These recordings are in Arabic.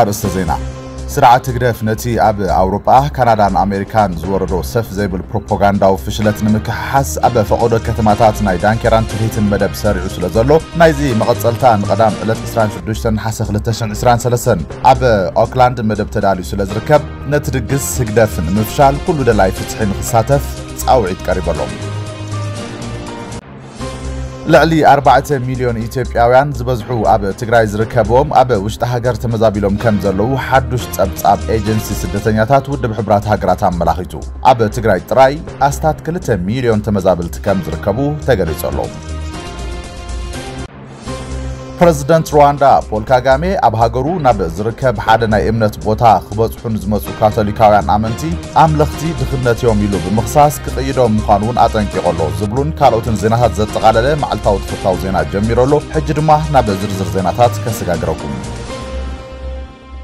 ኣርእስተ ዜና ስርዓት ትግደፍ ነቲ ኣብ ኣውሮጳ ካናዳን ኣሜሪካን ዝወረዶ ሰፍ ዘይብል ፕሮፓጋንዳዊ ፍሽለት ንምክሕሓስ ኣብ ፈቐዶ ከተማታት ናይ ዳንኬራን ትርሂትን መደብ ሰሪዑ ስለ ዘሎ ናይዚ መቐፀልታ ንቐዳም ዕለት 26 ሓሰ 2023 ኣብ ኦክላንድ መደብ ተዳልዩ ስለ ዝርከብ ነቲ ድግስ ህግደፍ ንምፍሻል ኩሉ ደላይ ፍትሒ ንክሳተፍ ፃውዒት ቀሪበሎም ልዕሊ 4 ሚሊዮን ኢትዮጵያውያን ዝበዝሑ ኣብ ትግራይ ዝርከብዎም ኣብ ውሽጢ ሃገር ተመዛቢሎም ከም ዘለዉ ሓዱሽ ጸብጻብ ኤጀንሲ ስደተኛታት ውድብ ሕብራት ሃገራት ኣመላኺቱ ኣብ ትግራይ ጥራይ ኣስታት 2 ሚሊዮን ተመዛብልቲ ከም ዝርከቡ ተገሊጹ ኣሎ ፕረዚደንት ሩዋንዳ ፖል ካጋሜ ኣብ ሃገሩ ናብ ዝርከብ ሓደ ናይ እምነት ቦታ ክበፅሑን ዝመፁ ካቶሊካውያን ኣመንቲ ኣምለኽቲ ድኽነት እዮም ኢሉ ብምኽሳስ ክቕይዶም ምዃኑ እውን ኣጠንቂቖ ዝብሉን ካልኦትን ዜናታት ዘጠቓለለ መዓልታዊ ትፍታዊ ዜና ጀሚሮ ሕጂ ድማ ናብ ዝርዝር ዜናታት ከሰጋግረኩም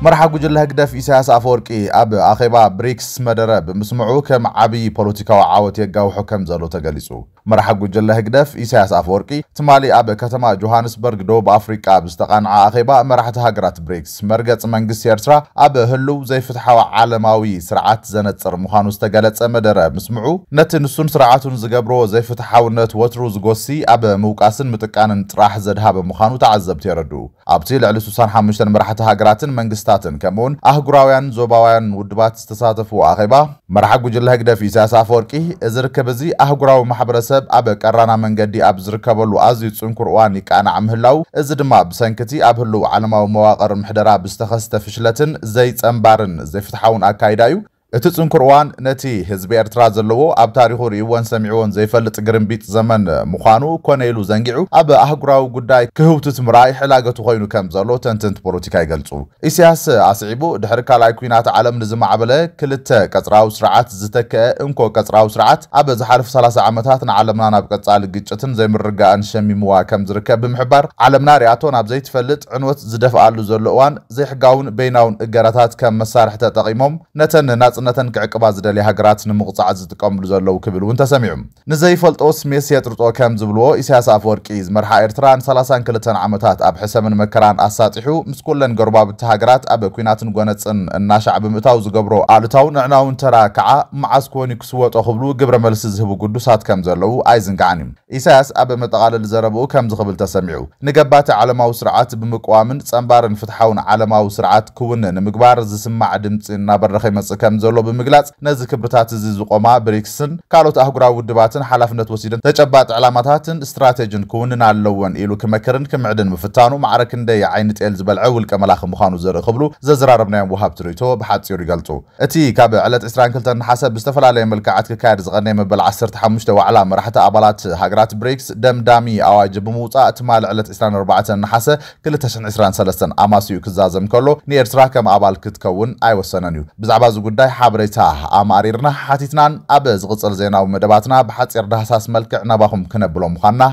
መራሓ ጉጅለ ህግደፍ ኢሳያስ ኣፈወርቂ ኣብ ኣኼባ ብሪክስ መደረ ብምስምዑ ከም ዓብዪ ፖለቲካዊ ዓወት የጋውሖ ከም ዘሎ ተገሊጹ مرحب جل هجدف إسحاق أفوركي تمالي أب كتما جوهانسبرغ دوب أفريقيا بستقان عاقبة مرحت هجرات بريكس مرجت من جسيرترا أب هلو زي فتحوا عالماوي سرعات زنتر مخانوس تجلت مدرة مسمعوا نت نسون سرعات زجبرو زي فتحوا نت وتروز جوسي أب موقاسن متكان راح زدها بمخانو تعذب تيردو أبتيل على سوسان حمشتن مرحت هجرات من جستاتن كمون أهجراويان زوباويان ودبات استساتفوا عاقبة مرحب جل هجدف إسحاق أفوركي إذا ركبزي أهجراو محبرس ሰብ ኣብ ቀራና መንገዲ ኣብ ዝርከበሉ ኣዝዩ ፅንኩር እዋን ይቃናዕ ምህላው እዚ ድማ ብሰንኪቲ ኣብ ህልው ዓለማዊ መዋቕር ምሕደራ ብዝተኸስተ ፍሽለትን ዘይፀምባርን ዘይፍትሓውን ኣካይዳ እዩ እቲ ፅንኩር እዋን ነቲ ህዝቢ ኤርትራ ዘለዎ ኣብ ታሪኹ ርእይዎን ሰሚዕዎን ዘይፈልጥ ግርምቢጥ ዘመን ምዃኑ ኮነ ኢሉ ዘንጊዑ ኣብ ኣህጉራዊ ጉዳይ ክህውትት ምራይ ሕላገቱ ኮይኑ ከም ዘሎ ተንትንቲ ፖለቲካ ይገልፁ ኢስያስ ኣስዒቡ ድሕሪ ካልኣይ ኩናት ዓለም ንዝማዕበለ ክልተ ቀፅራዊ ስርዓት ዝተከአ እንኮ ቀፅራዊ ስርዓት ኣብ ዝሓለፉ 30 ዓመታት ንዓለምና ናብ ቀፃሊ ግጭትን ዘይምርጋእን ሸሚምዋ ከም ዝርከብ ብምሕባር ዓለምና ሪኣቶ ናብ ዘይትፈልጥ ዕንወት ዝደፍኣሉ ዘሎ እዋን ዘይሕጋውን በይናውን እገራታት ከም መሳርሒ ተጠቒሞም ነተን ናፅ ናጽነተን ክዕቅባ ዝደልያ ሃገራት ንምቑፃዕ ዝጥቀምሉ ዘለዉ ክብል እውን ተሰሚዑ ንዘይፈልጦ ስሜስ የጥርጦ ከም ዝብልዎ ኢሳያስ ኣፈወርቂ ዝመርሓ ኤርትራ ን32 ዓመታት ኣብ ሕሰምን መከራን ኣሳጢሑ ምስ ኩለን ጎርባብቲ ሃገራት ኣብ ኩናትን ጎነፅን እናሻዕ ብምእታው ዝገብሮ ኣሉታው ንዕናውን ተራ ከዓ መዓዝ ኮኒ ክስወጦ ክብሉ ግብረ መልሲ ዝህቡ ጉዱሳት ከም ዘለዉ ኣይዝንጋዓን እዩ ኢሳያስ ኣብ መጠቓለሊ ዘረብኡ ከምዚ ክብል ተሰሚዑ ንገባቲ ዓለማዊ ስርዓት ብምቅዋምን ፀምባርን ፍትሓውን ዓለማዊ ስርዓት ክውን ንምግባር ዝስማዕ ድምፂ እናበረኸ ይመፅእ ከም ዘሎ ዘሎ ብምግላጽ ነዚ ክብርታት እዚ ዝቆማ ብሪክስን ካልኦት ኣህጉራዊ ውድባትን ሓላፍነት ወሲደን ተጨባጥ ዕላማታትን ስትራቴጅን ክውንን ኣለወን ኢሉ ክመክርን ክምዕድን ምፍታኑ ማዕረክ እንደየ ዓይኒ ጤል ዝበልዐ ውልቀ መላኺ ምዃኑ ዘርኢ ክብሉ ዘዘራረብናዮም ወሃብቲ ርእቶ ብሓፂሩ ይገልጹ እቲ ካብ ዕለት 22 ንሓሰ ብዝተፈላለየ መልክዓት ክካየድ ዝቐነየ መበል 15 ዋዕላ መራሕቲ ኣባላት ሃገራት ብሪክስ ደምዳሚ ኣዋጅ ብምውፃእ ትማል ዕለት 24 ንሓሰ 2023 ኣማሲኡ ክዛዘም ከሎ ንኤርትራ ከም ኣባል ክትከውን ኣይወሰነን እዩ ብዛዕባ እዚ ጉዳይ ሓበሬታ ኣማሪርና ሓቲትናን ኣብ ዝቕፅል ዜናዊ መደባትና ብሓፂር ዳህሳስ መልክዕ ናባኹም ክነብሎ ምዃንና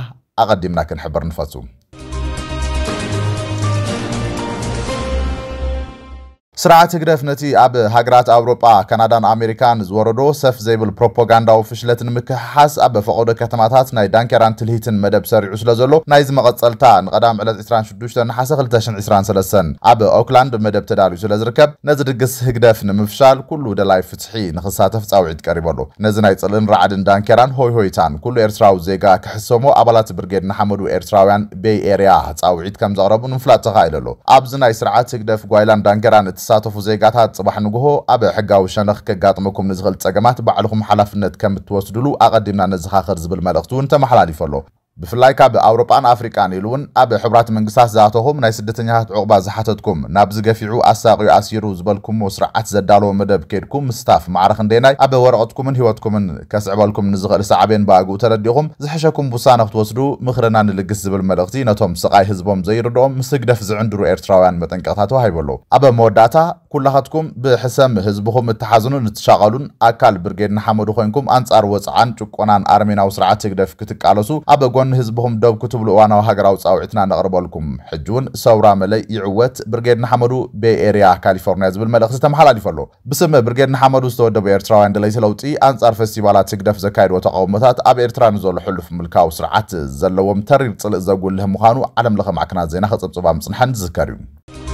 ኣቐዲምና ክንሕብር ንፈቱ ስርዓት ህግደፍ ነቲ ኣብ ሃገራት ኣውሮጳ ካናዳን ኣሜሪካን ዝወረዶ ሰፍ ዘይብል ፕሮፓጋንዳዊ ፍሽለት ንምክሕሓስ ኣብ ፈቐዶ ከተማታት ናይ ዳንኬራን ትልሂትን መደብ ሰሪዑ ስለ ዘሎ ናይዚ መቐፀልታ ንቀዳም ዕለት 26 ንሓሰ 223 ኣብ ኦክላንድ መደብ ተዳልዩ ስለ ዝርከብ ነዚ ድግስ ህግደፍ ንምፍሻል ኩሉ ደላይ ፍትሒ ንክሳተፍ ፃውዒት ቀሪበሉ ነዚ ናይ ፅልእን ራዕድን ዳንኬራን ሆይ ሆይታን ኩሉ ኤርትራዊ ዜጋ ክሕሰሞ ኣባላት ብርጌድ ንሓመዱ ኤርትራውያን ቤይ ኤርያ ፃውዒት ከም ዘቕረቡ ንምፍላጥ ተኻኢለሉ ኣብዚ ናይ ስርዓት ህግደፍ ጓይላን ዳንኬራን እቲ ساتوفو زيگاتات صباح نگهو آب حجاو شنخ کجات مکم نزغل تجمعات بعلقم حلف نت کم توسط دلو آقای دیم نزخ خرز بالملاقات و انت فلو بفلاي كاب أوروبا أن أفريقيا إلون أب حبرات من قصاص ذاتهم ناي هات عقبة زحتتكم نابز قفيعو أساقي أسيرو زبالكم وسرعة زدالو مدب كيركم مستاف معرخن ديناي أب ورقتكم من هواتكم هيوتكم كسعبالكم نزغل لسعبين باقو ترديهم زحشكم بسانة توصلو مخرنا نلقس زبل ملغتي نتوم سقاي هزبهم زيردهم مسقدف زعندرو إيرتراوان متنقطاتو هايبولو أب كل هاتكم بحسم هزبهم التحازنون التشاغلون أكال برقيد نحمدو خوينكم أنصار وصعان تكونان أرمينا وسرعات تقدف كتك ألسو أب ኣብ ንህዝብኹም ደብኩ ትብሉ እዋናዊ ሃገራዊ ፃውዒትና ነቕርበልኩም ሕጂ እውን ሰውራ መለይ ይዕወት ብርጌድ ንሓመዱ ቤኤርያ ካሊፎርኒያ ዝብል መልእኽቲ ተመሓላሊፈ ኣሎ ብስም ብርጌድ ንሓመዱ ዝተወደቡ ኤርትራውያን ድለይቲ ለውጢ ኣንጻር ፌስቲቫላት ስግደፍ ዘካየድዎ ተቃውሞታት ኣብ ኤርትራ ንዘሎ ሕሉፍ ምልካዊ ስርዓት ዘለዎም ተሪር ፅልእ ዘጉልህ ምዃኑ ዓለም ለኸ ማዕክናት ዜና ክፅብፅባ ምፅንሐን ዝዝከር እዩ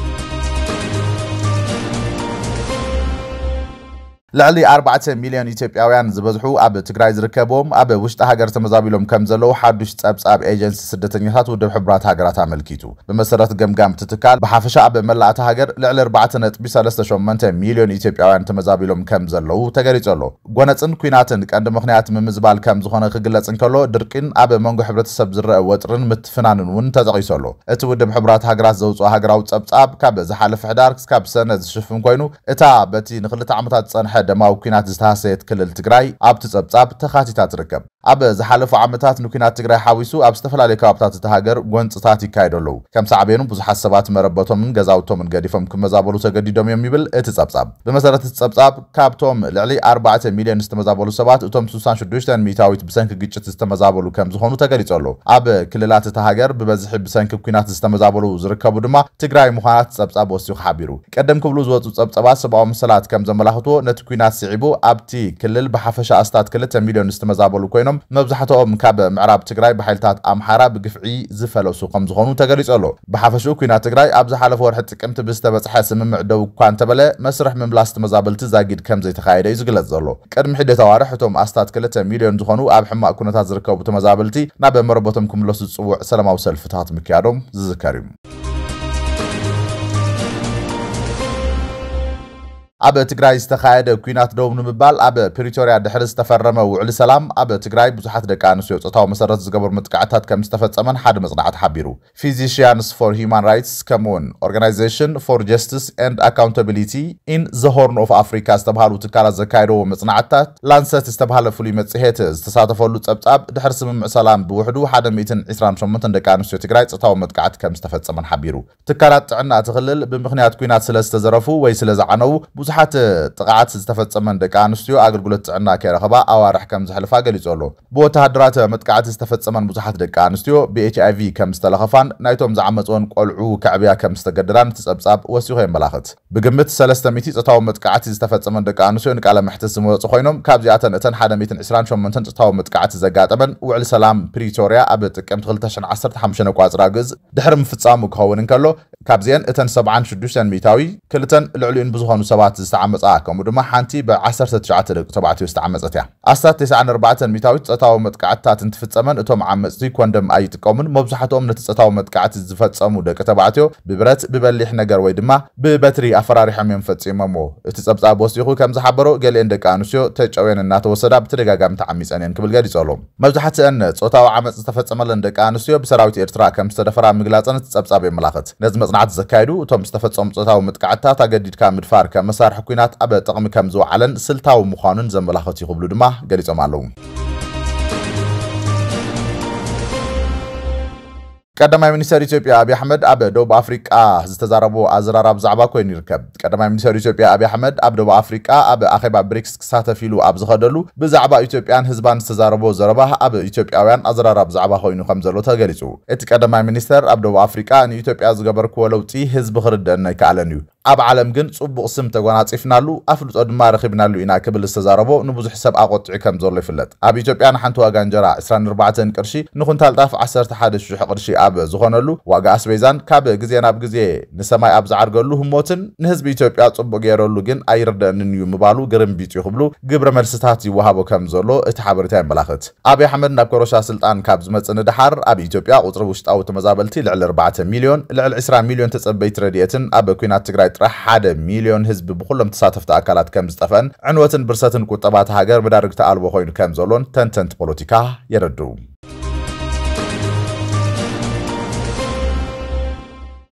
لعلي أربعة مليون إثيوبياويان زبزحو أب تجري زركبهم أب وشت هاجر تمزابيلهم كم زلوا حدش أب أب إيجنس سدتنيهات ودب حبرات هاجرات عملكيتو بمسرات جمجام تتكال بحافشة أب ملعت هاجر لعلي أربعة نت بسالة شمنت مليون إثيوبياويان تمزابيلهم كم زلوا تجري زلوا جونتن كويناتن كأند مخنات من مزبال كم زخانة خجلت كلو دركن أب منجو حبرات سب زر وترن متفنان ون تزقي سلو أتو أتودب حبرات هاجرات زوجوا هاجرات أب أب كاب زحالف حداركس كاب سنة شفن كوينو إتا بتي نخلت عمتات صنحد ቀዳማዊ ኩናት ዝተሃሰየት ክልል ትግራይ ኣብቲ ጸብጻብ ተኻቲታ ትርከብ ኣብ ዝሓለፉ ዓመታት ንኩናት ትግራይ ሓዊሱ ኣብ ዝተፈላለዩ ከባብታት እቲ ሃገር ጎንፅታት ይካየዱ ኣለው ከም ሳዕቤኑ ብዙሓት ሰባት መረበቶምን ገዛውቶምን ገዲፎም ክመዛበሉ ተገዲዶም እዮም ይብል እቲ ጸብጻብ ብመሰረት እቲ ጸብጻብ ካብቶም ልዕሊ 4 ሚልዮን ዝተመዛበሉ ሰባት እቶም 66 ሚታዊት ብሰንኪ ግጭት ዝተመዛበሉ ከም ዝኾኑ ተገሊጹ ኣሎ ኣብ ክልላት እቲ ሃገር ብበዝሒ ብሰንኪ ኩናት ዝተመዛበሉ ዝርከቡ ድማ ትግራይ ምዃናት ጸብጻብ ወሲኹ ሓቢሩ ቀደም ክብሉ ዝወፁ ጸብጻባት ሰብኣዊ ምስላት ከም ዘመላኽትዎ ነቲ ኩናት ስዒቡ ኣብቲ ክልል ብሓፈሻ ኣስታት 2 ሚልዮን ዝተመዛበሉ ኮይኖም እዮም መብዛሕትኦም ካብ ምዕራብ ትግራይ ብሓይልታት ኣምሓራ ብግፍዒ ዝፈለሱ ከም ዝኾኑ ተገሊጹ ኣሎ ብሓፈሽኡ ኩናት ትግራይ ኣብ ዝሓለፈ ወርሒ ጥቅምቲ ብዝተበፅሐ ስምምዕ ደው እኳ እንተበለ መስርሕ ምምላስ ተመዛበልቲ ዛጊድ ከም ዘይተኻየደ እዩ ዝግለጽ ዘሎ ቅድሚ ሕደ ተዋርሕ እቶም ኣስታት 2 ሚልዮን ዝኾኑ ኣብ ሕማቅ ኩነታት ዝርከቡ ተመዛበልቲ ናብ መረበቶም ክምለሱ ዝፅውዕ ሰላማዊ ሰልፍታት ምክያዶም ዝዝከር እዩ ኣብ ትግራይ ዝተኻየደ ኩናት ደው ንምባል ኣብ ፕሪቶርያ ድሕሪ ዝተፈረመ ውዕሊ ሰላም ኣብ ትግራይ ብዙሓት ደቂ ኣንስትዮ ፆታዊ መሰረት ዝገበሩ ምጥቃዕታት ከም ዝተፈፀመን ሓደ መፅናዕቲ ሓቢሩ ፊዚሽያንስ ፎር ሂማን ራይትስ ከምኡውን ኦርጋናይዜሽን ፎር ጀስትስ ኤንድ ኣካውንታቢሊቲ ኢን ዘ ሆርን ኦፍ ኣፍሪካ ዝተባሃሉ ትካላት ዘካየደዎ መፅናዕትታት ላንሰት ዝተባሃለ ፍሉይ መፅሄት ዝተሳተፈሉ ፀብጻብ ድሕሪ ስምምዕ ሰላም ብውሕዱ 128 ደቂ ኣንስትዮ ትግራይ ፆታዊ መጥቃዕቲ ከም ዝተፈፀመን ሓቢሩ ትካላት ጥዕና እቲ ክልል ብምክንያት ኩናት ስለ ዝተዘረፉ ወይ ስለ ዝዓነዉ ብዙሓት ብዙሓት ጥቕዓት ዝተፈፀመን ደቂ ኣንስትዮ ኣገልግሎት ጥዕና ከይረኸባ ኣዋርሕ ከም ዘሕልፋ ገሊጹ ኣሎ ብወተሃደራት መጥቃዕቲ ዝተፈፀመን ብዙሓት ደቂ ኣንስትዮ ብኤች ኣይቪ ከም ዝተለኸፋን ናይቶም ዝዓመፅዎን ቆልዑ ካዕብያ ከም ዝተገደዳን ትፀብጻብ ጸብጻብ ወሲኹ የመላኽት ብግምት 300 ፆታዊ መጥቃዕቲ ዝተፈፀመን ደቂ ኣንስትዮ ንቃለ ምሕትት ዝመወፁ ኮይኖም ካብዚኣተን እተን 128 ፆታዊ መጥቃዕቲ ዘጋጠመን ውዕል ሰላም ፕሪቶርያ ኣብ ጥቅምቲ 215 ቋፅራ ግዝ ድሕሪ ምፍፃሙ ክኸውን እንከሎ ካብዚአን እተን 76 ሚታዊ ክልተን ልዕሊኡን ብዝኾኑ ሰባት ዝተዓመፃ ከምኡ ድማ ሓንቲ ብ19 ደቂ ተባዕትዮ ዝተዓመፀት እያ ኣስታት 94 ሚታዊት ፀታዊ መጥቃዕትታት እንትፍፀመን እቶም ዓመፅቲ ኮንደም ኣይጥቀሙን መብዛሕትኦም ነቲ ፀታዊ መጥቃዕቲ ዝፈፀሙ ደቂ ተባዕትዮ ብብረት ብበሊሕ ነገር ወይ ድማ ብበትሪ ኣፈራሪሖም እዮም ፈፂሞሞ እቲ ፀብፃብ ወሲኹ ከም ዝሓበሮ ገሊአን ደቂ ኣንስትዮ ተጨወን እናተወሰዳ ብተደጋጋሚ ተዓሚፀን እየን ክብል ገሊፆ ኣሎ መብዛሕትአን ፆታዊ ዓመፅ ዝተፈፀመለን ደቂ ኣንስትዮ ብሰራዊት ኤርትራ ከም ዝተደፈራ ምግላፀን እቲ ፀብጻብ የመላኽት ነዚ መፅናዕቲ ዘካይዱ እቶም ዝተፈፀሙ ፆታዊ ምጥቃዕትታት ኣገዲድካ ምድፋር ከም መሳ መሳርሒ ኩናት ኣብ ጥቕሚ ከም ዝወዓለን ስልታዊ ምዃኑን ዘመላኽት ይኽብሉ ድማ ገሊፆም ኣለዉ ቀዳማይ ሚኒስተር ኢትዮጵያ ኣብዪ ኣሕመድ ኣብ ደቡብ ኣፍሪቃ ዝተዛረቦ ኣዘራራ ብዛዕባ ኮይኑ ይርከብ ቀዳማይ ሚኒስተር ኢትዮጵያ ኣብዪ ኣሕመድ ኣብ ደቡብ ኣፍሪቃ ኣብ ኣኼባ ብሪክስ ክሳተፍ ኢሉ ኣብ ዝኸደሉ ብዛዕባ ኢትዮጵያን ህዝባን ዝተዛረቦ ዘረባ ኣብ ኢትዮጵያውያን ኣዘራራ ብዛዕባ ኮይኑ ከም ዘሎ ተገሊጹ እቲ ቀዳማይ ሚኒስተር ኣብ ደቡብ ኣፍሪቃ ንኢትዮጵያ ዝገበርክዎ ለውጢ ህዝቢ ክርድአን ኣይከኣለን እዩ ኣብ ዓለም ግን ፅቡቕ ስም ተጎናፂፍናሉ ኣፍልጦ ድማ ረኺብናሉ ኢና ክብል ዝተዛረቦ ንብዙሕ ሰብ ኣቆጥዑ ከም ዘሎ ይፍለጥ ኣብ ኢትዮጵያ ንሓንቲ ዋጋ እንጀራ 24 ቅርሺ ንኩንታል ጣፍ 11000 ቅርሺ ኣብ ዝኾነሉ ዋጋ ኣስቤዛን ካብ ግዜ ናብ ግዜ ንሰማይ ኣብ ዝዓርገሉ ህሞትን ንህዝቢ ኢትዮጵያ ፅቡቅ ገይረሉ ግን ኣይርድአንን እዩ ምባሉ ግርምቢጡ ይኽብሉ ግብረ መልስታት ይወሃቦ ከም ዘሎ እቲ ሓበሬታ የመላኽት ኣብይ ኣሕመድ ናብ ኮሮሻ ስልጣን ካብ ዝመፅእ ንድሓር ኣብ ኢትዮጵያ ቁፅሪ ውሽጣዊ ተመዛበልቲ ልዕሊ 4 ሚልዮን ልዕሊ 20 ሚልዮን ተፀበይቲ ረድኤትን ኣብ ኩናት ትግራይ ጥራሕ مليون ሚልዮን ህዝቢ ብኩሎም تأكلات كم ከም عنوة ዕንወትን كتبات هاجر مدارك ብዳርግቲ ኣልቦ كم ከም تن ተንተንቲ ፖለቲካ يردو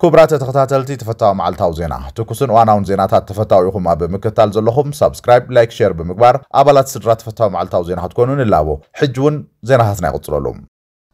كبرات تختاتلتي تفتاو مع التوزينة زينا تكسن وانا ون زيناتات تفتاو يخوما بمكتال زلخوم سبسكرايب لايك شير بمكبار أبالات سدرات تفتاو مع التوزينة زينا هتكونون اللابو حجون زيناتنا يقتلولهم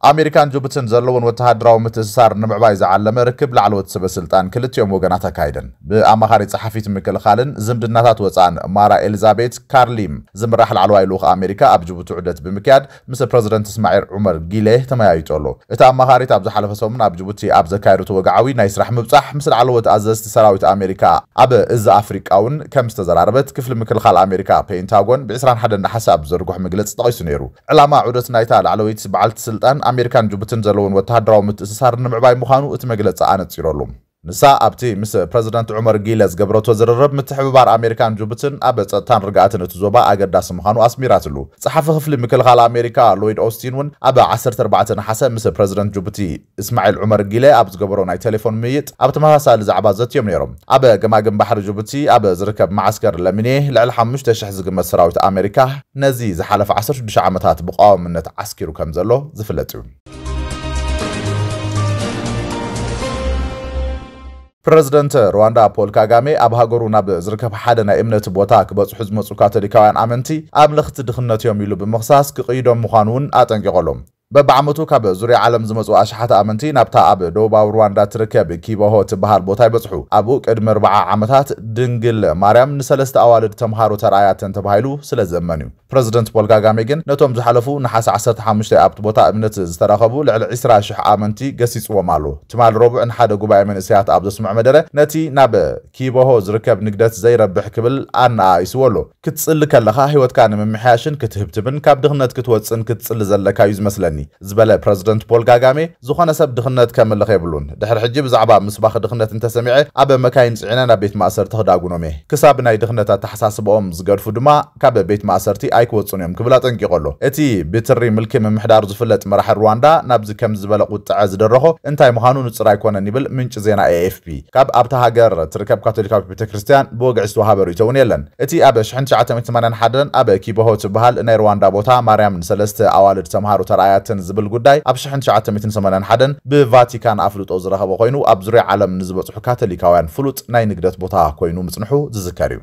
ኣሜሪካን ጅቡትን ዘለውን ወተሃደራዊ ምትእስሳር ንምዕባይ ዝዓለመ ርክብ ላዕለወት ስበስልጣን ክልትዮም ወገናት ኣካይደን ብኣማኻሪ ፀሓፊት ምክልኻልን ዝምድናታት ወፃን ማራ ኤሊዛቤት ካርሊም ዝምራሕ ላዕለዋይ ልኡኽ ኣሜሪካ ኣብ ጅቡቲ ዑደት ብምክያድ ምስ ፕረዚደንት እስማዒል ዑመር ጊሌ ተመያይጡ ኣሎ እቲ ኣማኻሪት ኣብ ዝሓለፈ ሰሙን ኣብ ጅቡቲ ኣብ ዘካየዱት ወግዓዊ ናይ ስራሕ ምብፃሕ ምስ ላዕለወት ኣዘዝቲ ሰራዊት ኣሜሪካ ኣብ እዚ ኣፍሪቃውን ከም ዝተዘራረበት ክፍሊ ምክልኻል ኣሜሪካ ፔንታጎን ብ21 ናሓሰ ኣብ ዘርግሕ መግለፂ ተጠቒሱ ነይሩ ዕላማ ዑደት ናይታ ላዕለወይቲ በዓልቲ ስልጣን امریکان جو بتن زلون و تهدرا و متاسسار مخانو ات مجلس آن ንሳ ኣብቲ ምስ ፕረዚደንት ዑመር ጊለ ዝገበረቶ ዝርርብ ምትሕብባር ኣሜሪካን ጅቡትን ኣብ ፀጥታን ርግኣትን እቲ ዞባ ኣገዳሲ ምዃኑ ኣስሚራትሉ ፀሓፊ ክፍሊ ምክልኻል ኣሜሪካ ሎይድ ኦስቲን እውን ኣብ 14 ሓሰ ምስ ፕረዚደንት ጅቡቲ እስማዒል ዑመር ጊለ ኣብ ዝገበሮ ናይ ቴሌፎን ምይጥ ኣብ ተመሳሳሊ ዛዕባ ዘትዮም ነይሮም ኣብ ገማግም ባሕሪ ጅቡቲ ኣብ ዝርከብ ማዓስከር ለሚኔ ልዕሊ 5000 ዝግመት ሰራዊት ኣሜሪካ ነዚ ዝሓለፈ 16 ዓመታት ብቃዋምነት ዓስኪሩ ከም ዘሎ ዝፍለጥ እዩ ፕረዚደንት ሩዋንዳ ፖል ካጋሜ ኣብ ሃገሩ ናብ ዝርከብ ሓደ ናይ እምነት ቦታ ክበፅሑ ዝመፁ ካቶሊካውያን ኣመንቲ ኣምለኽቲ ድኽነት እዮም ኢሉ ብምኽሳስ ክቕይዶም ምዃኑ እውን ኣጠንቂቖሎም በብዓመቱ ካብ ዙርያ ዓለም ዝመፁ ኣሽሓት ኣመንቲ ናብታ ኣብ ደቡባዊ ሩዋንዳ ትርከብ ኪቦሆ ትበሃል ቦታ ይበፅሑ ኣብኡ ቅድሚ 40 ዓመታት ድንግል ማርያም ንሰለስተ ኣዋልድ ተምሃሮ ተረኣያተን ተባሂሉ ስለ ዘመን እዩ ፕረዚደንት ፖል ካጋሜ ግን ነቶም ዝሓለፉ ንሓስ 15 ኣብቲ ቦታ እምነት ዝተረኸቡ ልዕሊ 20 ሽሕ ኣመንቲ ገሲፅዎም ኣሎ ትማል ረቡዕ ንሓደ ጉባኤ መንእስያት ኣብ ዘስምዕ መደረ ነቲ ናብ ኪቦሆ ዝርከብ ንግደት ዘይረብሕ ክብል ኣነኣኢስዎ ኣሎ ክትፅሊ ከለኻ ሂወትካ ንምምሕያሽን ክትህብትብን ካብ ድኽነት ክትወፅን ክትፅሊ ዘለካ የብለኒ ዝበለ ፕረዚደንት ፖል ጋጋሜ ዝኾነ ሰብ ድኽነት ከምልኽ የብሉን ድሕሪ ሕጂ ብዛዕባ ምስባኽ ድኽነት እንተሰሚዐ ኣብ መካይን ፅዕና ናብ ቤት ማእሰርቲ ክዳጉኖም እየ ክሳብ ናይ ድኽነት ኣተሓሳስብኦም ዝገድፉ ድማ ካብ ቤት ማእሰርቲ ኣይክወፁን እዮም ክብል ኣጠንቂቖ ኣሎ እቲ ብትሪ ምልኪ ምምሕዳር ዝፍለጥ መራሒ ሩዋንዳ ናብዚ ከም ዝበለ ቁጥዐ ዝደረኾ እንታይ ምዃኑ ንፅር ኣይኮነን ይብል ምንጭ ዜና ኤኤፍፒ ካብ ኣብታ ሃገር ትርከብ ካቶሊካዊት ቤተክርስትያን ብወግዒ ዝተዋሃበ ርእቶ እውን የለን እቲ ኣብ 1981 ኣብ ኪቦሆ ትበሃል ናይ ሩዋንዳ ቦታ ማርያም ንሰለስተ ኣዋልድ ተምሃሮ ተረኣያ ዝብል ጉዳይ ኣብ 1981 ብቫቲካን ኣፍልጦ ዝረኸቦ ኮይኑ ኣብ ዙርያ ዓለም ንዝበፅሑ ካቶሊካውያን ፍሉጥ ናይ ንግደት ቦታ ኮይኑ ምፅንሑ ዝዝከር እዩ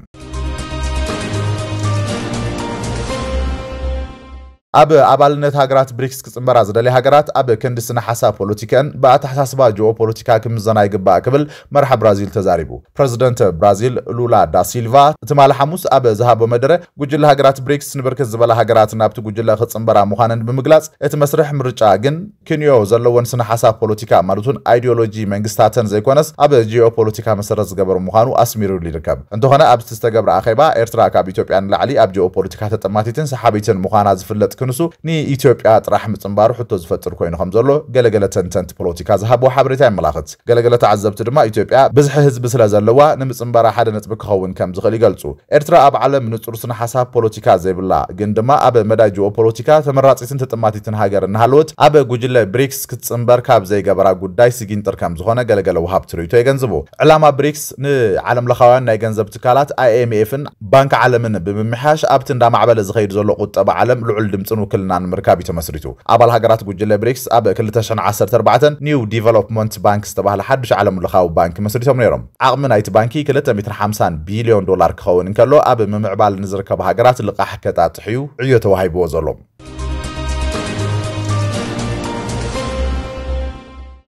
ኣብ ኣባልነት ሃገራት ብሪክስ ክፅምበራ ዝደለየ ሃገራት ኣብ ክንዲ ስነ ሓሳብ ፖለቲካን ብኣተሓሳስባ ጂኦ ፖለቲካ ክምዘና ይግባእ ክብል መራሒ ብራዚል ተዛሪቡ ፕረዚደንት ብራዚል ሉላ ዳ ሲልቫ እቲ ማለ ሓሙስ ኣብ ዝሃቦ መደረ ጉጅለ ሃገራት ብሪክስ ንብርክት ዝበላ ሃገራት ናብቲ ጉጅለ ክፅምበራ ምዃነን ብምግላፅ እቲ መስርሕ ምርጫ ግን ክንዮ ዘለዎን ስነ ሓሳብ ፖለቲካ ማለትን እውን ኣይዲዮሎጂ መንግስታትን ዘይኮነስ ኣብ ጂኦ ፖለቲካ መሰረት ዝገበሩ ምዃኑ ኣስሚሩ ይርከብ እንተኾነ ኣብቲ ዝተገብረ ኣኼባ ኤርትራ ካብ ኢትዮጵያ ንላዕሊ ኣብ ጂኦ ፖለቲካ ተጠማቲትን ሰሓቢትን ምዃና ዝፍለጥ ክንሱ ንኢትዮጵያ ጥራሕ ምፅምባሩ ሕቶ ዝፈጥር ኮይኑ ከም ዘሎ ገለገለ ተንተንቲ ፖለቲካ ዝሃቦ ሓበሬታ የመላኽት ገለገለ ተዓዘብቲ ድማ ኢትዮጵያ ብዝሒ ህዝቢ ስለ ዘለዋ ንምፅምባራ ሓደ ነጥቢ ክኸውን ከም ዝኽእል ይገልፁ ኤርትራ ኣብ ዓለም ንፁር ስነ ሓሳብ ፖለቲካ ዘይብላ ግን ድማ ኣብ መዳይ ጂኦ ፖለቲካ ተመራፂትን ተጠማቲትን ሃገር እናሃለወት ኣብ ጉጅለ ብሪክስ ክትፅምበር ካብ ዘይገበራ ጉዳይ ስጊንጥር ከም ዝኾነ ገለገለ ውሃብ ትርኢቶ የገንዝቡ ዕላማ ብሪክስ ንዓለም ለኻውያን ናይ ገንዘብ ትካላት ኣይኤምኤፍን ባንኪ ዓለምን ብምምሓሽ ኣብቲ እንዳማዕበለ ዝኸይድ ዘሎ ቁጠባ ዓለም ልዑል ድምፂ ፅኑ ውክልና ንምርካብ እዩ ተመስሪቱ ኣባል ሃገራት ጉጅለ ብሪክስ ኣብ 214 ኒው ዲቨሎፕመንት ባንክ ዝተባህለ ሓዱሽ ዓለምለኻዊ ባንኪ መስሪቶም ነይሮም ዓቕሚ ናይቲ ባንኪ 250 ቢልዮን ዶላር ክኸውን እንከሎ ኣብ ምምዕባል ንዝርከቡ ሃገራት ልቓሕ ከጣጥሕዩ ዕዮ ተዋሂብዎ ዘሎ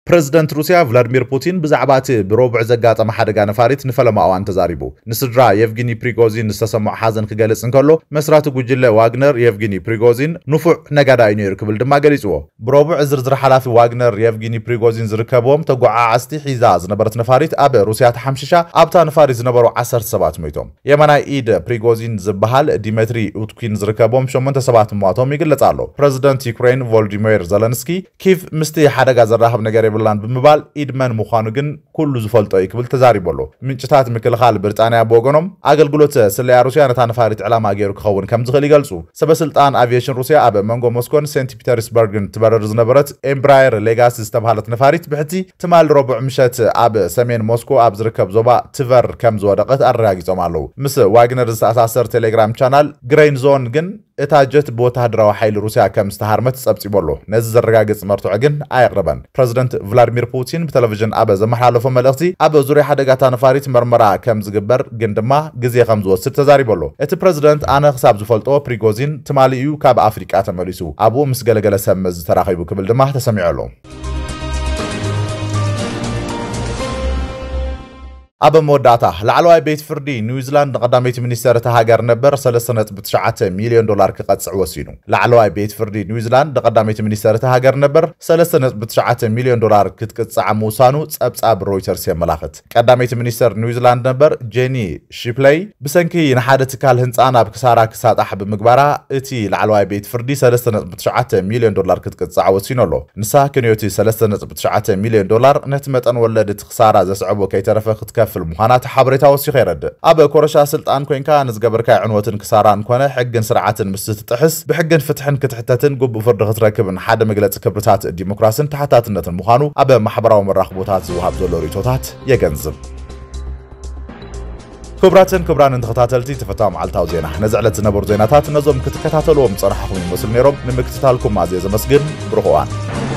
ፕረዚደንት ሩስያ ቭላዲሚር ፑቲን ብዛዕባ እቲ ብረቡዕ ዘጋጠመ ሓደጋ ነፋሪት ንፈለማ እዋን ተዛሪቡ ንስድራ የቭጊኒ ፕሪጎዚን ዝተሰምዖ ሓዘን ክገልጽ እንከሎ መስራቲ ጉጅለ ዋግነር የቭጊኒ ፕሪጎዚን ንፉዕ ነጋዳይ ነይሩ ክብል ድማ ገሊፅዎ ብረቡዕ ዝርዝር ሓላፊ ዋግነር የቭጊኒ ፕሪጎዚን ዝርከብዎም ተጓዓዓዝቲ ሒዛ ዝነበረት ነፋሪት ኣብ ሩስያ ተሓምሽሻ ኣብታ ነፋሪት ዝነበሩ 1 ሰባት ሞይቶም የመናይ ኢድ ፕሪጎዚን ዝበሃል ዲሜትሪ ኡትኪን ዝርከብዎም 8 ሰባት ምዋቶም ይግለጽ ኣሎ ፕረዚደንት ዩክሬን ቮሎዲሚር ዘለንስኪ ኪቭ ምስቲ ሓደጋ ዘራኸብ ነገር የብላ ኔዘርላንድ ብምባል ኢድመን ምዃኑ ግን ኩሉ ዝፈልጦ እዩ ክብል ተዛሪቡ ኣሎ ምንጭታት ምክልኻል ብሪጣንያ ብወገኖም ኣገልግሎት ስለያ ሩስያ ነታ ነፋሪት ዕላማ ገይሩ ክኸውን ከም ዝኽእል ይገልፁ ሰበስልጣን ኣቪሽን ሩስያ ኣብ መንጎ ሞስኮን ሴንት ፒተርስበርግን ትበረር ዝነበረት ኤምብራየር ሌጋሲ ዝተባሃለት ነፋሪት ብሕቲ ትማል ረቡዕ ምሸት ኣብ ሰሜን ሞስኮ ኣብ ዝርከብ ዞባ ትቨር ከም ዝወደቐት ኣረጋጊፆም ኣለው ምስ ዋግነር ዝተኣሳሰር ቴሌግራም ቻናል ግሬን ዞን ግን እታጀት ብወታሃደራዊ ሓይሊ ሩስያ ከም ዝተሃርመት ጸብጺቡ ኣሎ ነዚ ዘረጋግጽ መርትዖ ግን ኣየቕርበን ፕረዚደንት ቭላዲሚር ፑቲን ብቴሌቭዥን ኣብ ዘመሓላለፎ መልእኽቲ ኣብ ዙርያ ሓደጋታ ነፋሪት መርመራ ከም ዝግበር ግን ድማ ግዜ ከም ዝወስድ ተዛሪቡ ኣሎ እቲ ፕረዚደንት ኣነ ክሳብ ዝፈልጦ ፕሪጎዚን ትማሊ እዩ ካብ ኣፍሪቃ ተመሊሱ ኣብኡ ምስ ገለገለ ሰመዝ ተራኺቡ ክብል ድማ ተሰሚዑ ኣሎ ኣብ መወዳእታ ላዕለዋይ ቤት ፍርዲ ኒውዚላንድ ንቐዳመይቲ ሚኒስተር እቲ ሃገር ነበር 3.9 ሚልዮን ዶላር ክቐፅዕ ወሲኑ ላዕለዋይ ቤት ፍርዲ ኒውዚላንድ ንቐዳመይቲ ሚኒስተር እቲ ሃገር ነበር 3.9 ሚልዮን ዶላር ክትቅጻዕ ምውሳኑ ጸብጻብ ሮይተርስ የመላኽት ቀዳመይቲ ሚኒስተር ኒውዚላንድ ነበር ጄኒ ሺፕለይ ብሰንኪ ንሓደ ትካል ህንፃ ናብ ክሳራ ክሳጣሕ ብምግባራ እቲ ላዕለዋይ ቤት ፍርዲ 3.9 ሚልዮን ዶላር ክትቅጻዕ ወሲኑ ኣሎ ንሳ ክንዮቲ 3.9 ሚልዮን ዶላር ነቲ መጠን ወለድ እቲ ክሳራ ዘስዕቦ ከይተረፈ ክትከፍ ዝኸፍል ምዃናት ሓበሬታ ወሲኹ የረድእ ኣብ ኮረሻ ስልጣን ኮይንካ ንዝገበርካ ዕንወትን ክሳራን ኮነ ሕግን ስርዓትን ምስ ትጥሕስ ብሕግን ፍትሕን ክትሕተትን ጉቡእ ፍርዲ ክትረክብን ሓደ መግለፂ ክብርታት ዲሞክራስን ተሓታትነትን ምዃኑ ኣብ ማሕበራዊ መራኽቦታት ዝውሃብ ዘሎ ርእቶታት የገንዝብ ክቡራትን ክቡራን ተኸታተልቲ ተፈታ መዓልታዊ ዜና ነዝዕለት ዝነበሩ ዜናታት ነዞም ክትከታተልዎም ፀናሕኹም ይመስሉ ነይሮም ንምክትታልኩም ኣዝየ ዘመስግን ብርኹዋን